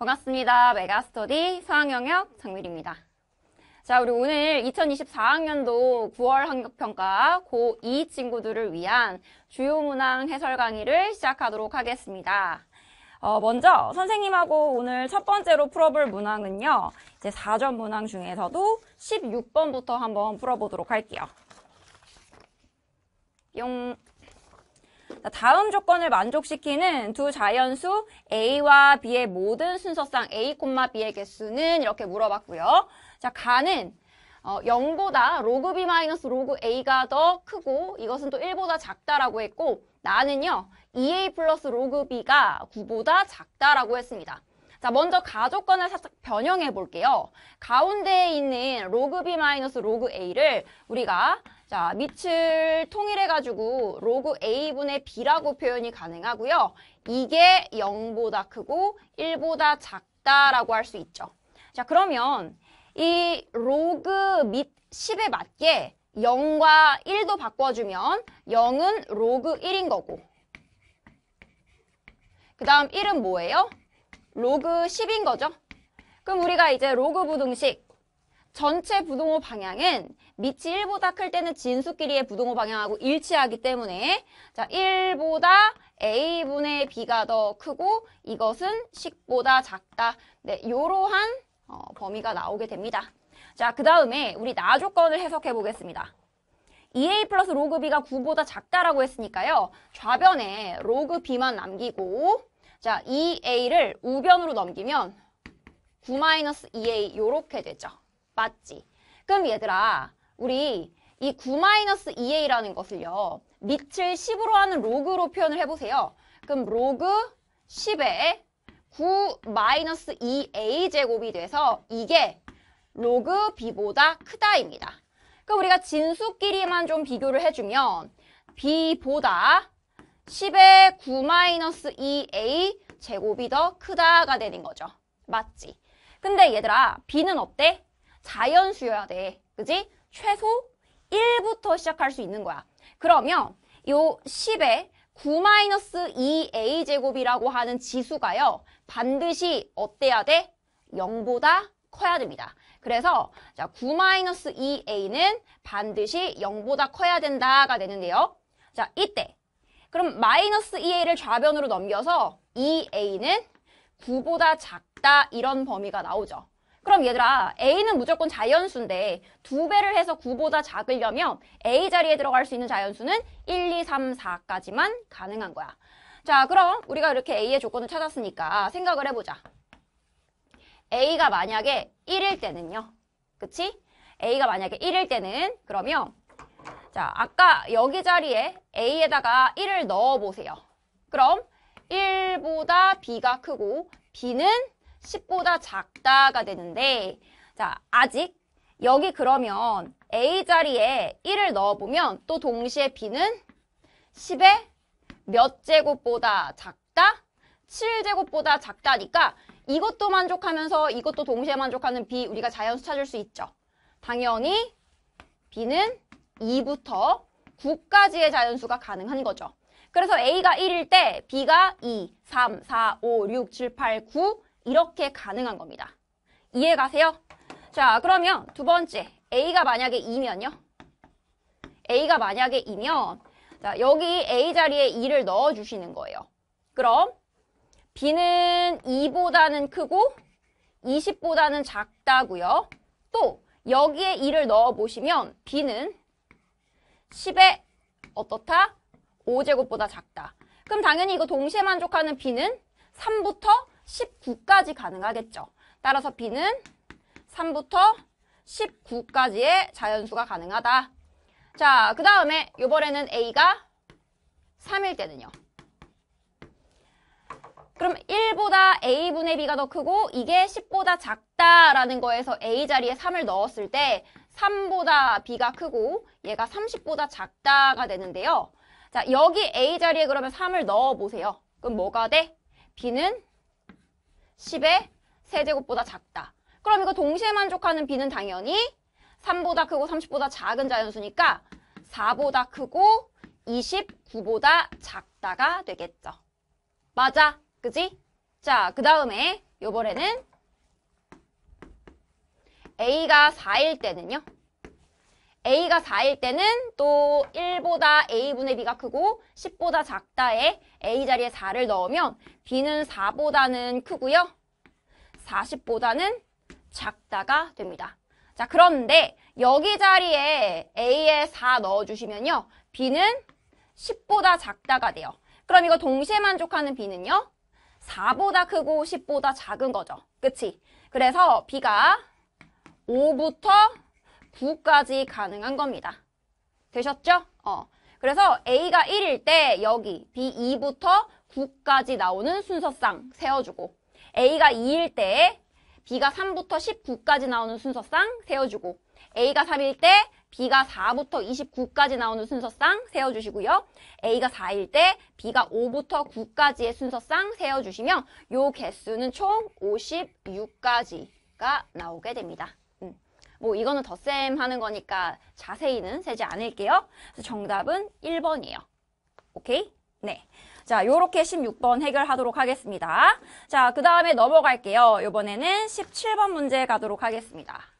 반갑습니다. 메가스터디 수학영역 장미리입니다. 자, 우리 오늘 2024학년도 9월 학력평가 고2 친구들을 위한 주요 문항 해설 강의를 시작하도록 하겠습니다. 어, 먼저 선생님하고 오늘 첫 번째로 풀어볼 문항은요. 이제 4전 문항 중에서도 16번부터 한번 풀어보도록 할게요. 뿅. 다음 조건을 만족시키는 두 자연수 A와 B의 모든 순서상 A, B의 개수는 이렇게 물어봤고요. 자, 가는 어, 0보다 로그 B 마이너스 로그 A가 더 크고 이것은 또 1보다 작다라고 했고 나는요 2A 플러스 로그 B가 9보다 작다라고 했습니다. 자, 먼저 가조건을 살짝 변형해 볼게요. 가운데에 있는 로그 B 마이너스 로그 A를 우리가 자, 밑을 통일해가지고 로그 A분의 B라고 표현이 가능하고요. 이게 0보다 크고 1보다 작다라고 할 수 있죠. 자, 그러면 이 로그 밑 10에 맞게 0과 1도 바꿔주면 0은 로그 1인 거고 그 다음 1은 뭐예요? 로그 10인 거죠. 그럼 우리가 이제 로그 부등식 전체 부동호 방향은 밑이 1보다 클 때는 진수끼리의 부동호 방향하고 일치하기 때문에 자 1보다 A분의 B가 더 크고 이것은 식보다 작다. 네, 이러한 어, 범위가 나오게 됩니다. 자, 그 다음에 우리 나 조건을 해석해 보겠습니다. 2a 플러스 로그 b가 9보다 작다라고 했으니까요. 좌변에 로그 b만 남기고 자 2a를 우변으로 넘기면 9-2a 이렇게 되죠. 맞지? 그럼 얘들아 우리 이 9-2a라는 것을요. 밑을 10으로 하는 로그로 표현을 해보세요. 그럼 로그 10에 9-2a 제곱이 돼서 이게 로그 b보다 크다입니다. 그럼 우리가 진수끼리만 좀 비교를 해주면 b보다 10의 9-2a 제곱이 더 크다가 되는 거죠. 맞지? 근데 얘들아 b는 어때? 자연수여야 돼. 그지? 최소 1부터 시작할 수 있는 거야. 그러면 요 10에 9-2a 제곱이라고 하는 지수가요. 반드시 어때야 돼? 0보다 커야 됩니다. 그래서 자 9-2a는 반드시 0보다 커야 된다가 되는데요. 자 이때 그럼 마이너스 2a를 좌변으로 넘겨서 2a는 9보다 작다 이런 범위가 나오죠. 그럼 얘들아 A는 무조건 자연수인데 두배를 해서 9보다 작으려면 A 자리에 들어갈 수 있는 자연수는 1, 2, 3, 4까지만 가능한 거야. 자 그럼 우리가 이렇게 A의 조건을 찾았으니까 생각을 해보자. A가 만약에 1일 때는요. 그치? A가 만약에 1일 때는 그러면 자 아까 여기 자리에 A에다가 1을 넣어보세요. 그럼 1보다 B가 크고 B는 10보다 작다가 되는데 자 아직 여기 그러면 A 자리에 1을 넣어보면 또 동시에 B는 10의 몇 제곱보다 작다? 7제곱보다 작다니까 이것도 만족하면서 이것도 동시에 만족하는 B 우리가 자연수 찾을 수 있죠. 당연히 B는 2부터 9까지의 자연수가 가능한 거죠. 그래서 A가 1일 때 B가 2, 3, 4, 5, 6, 7, 8, 9 이렇게 가능한 겁니다. 이해 가세요? 자, 그러면 두 번째, A가 만약에 이면요 A가 만약에 이면 자, 여기 A 자리에 2를 넣어주시는 거예요. 그럼 B는 2보다는 크고 20보다는 작다고요. 또 여기에 2를 넣어보시면 B는 1 0에 어떻다? 5제곱보다 작다. 그럼 당연히 이거 동시에 만족하는 B는 3부터 19까지 가능하겠죠. 따라서 B는 3부터 19까지의 자연수가 가능하다. 자, 그 다음에 요번에는 A가 3일 때는요. 그럼 1보다 A분의 B가 더 크고 이게 10보다 작다라는 거에서 A 자리에 3을 넣었을 때 3보다 B가 크고 얘가 30보다 작다가 되는데요. 자, 여기 A 자리에 그러면 3을 넣어보세요. 그럼 뭐가 돼? B는 10의 세제곱보다 작다. 그럼 이거 동시에 만족하는 b는 당연히 3보다 크고 30보다 작은 자연수니까 4보다 크고 29보다 작다가 되겠죠. 맞아. 그지? 자, 그 다음에 요번에는 A가 4일 때는요. A가 4일 때는 또 1보다 A분의 B가 크고 10보다 작다에 A 자리에 4를 넣으면 B는 4보다는 크고요. 40보다는 작다가 됩니다. 자, 그런데 여기 자리에 A에 4 넣어주시면요. B는 10보다 작다가 돼요. 그럼 이거 동시에 만족하는 B는요. 4보다 크고 10보다 작은 거죠. 그치? 그래서 B가 5부터 9까지 가능한 겁니다. 되셨죠? 어. 그래서 A가 1일 때 여기 B2부터 9까지 나오는 순서상 세워주고 A가 2일 때 B가 3부터 19까지 나오는 순서상 세워주고 A가 3일 때 B가 4부터 29까지 나오는 순서상 세워주시고요. A가 4일 때 B가 5부터 9까지의 순서상 세워주시면 요 개수는 총 56까지가 나오게 됩니다. 뭐 이거는 덧셈 하는 거니까 자세히는 세지 않을게요. 그래서 정답은 1번이에요. 오케이? 네. 자, 요렇게 16번 해결하도록 하겠습니다. 자, 그 다음에 넘어갈게요. 요번에는 17번 문제 가도록 하겠습니다.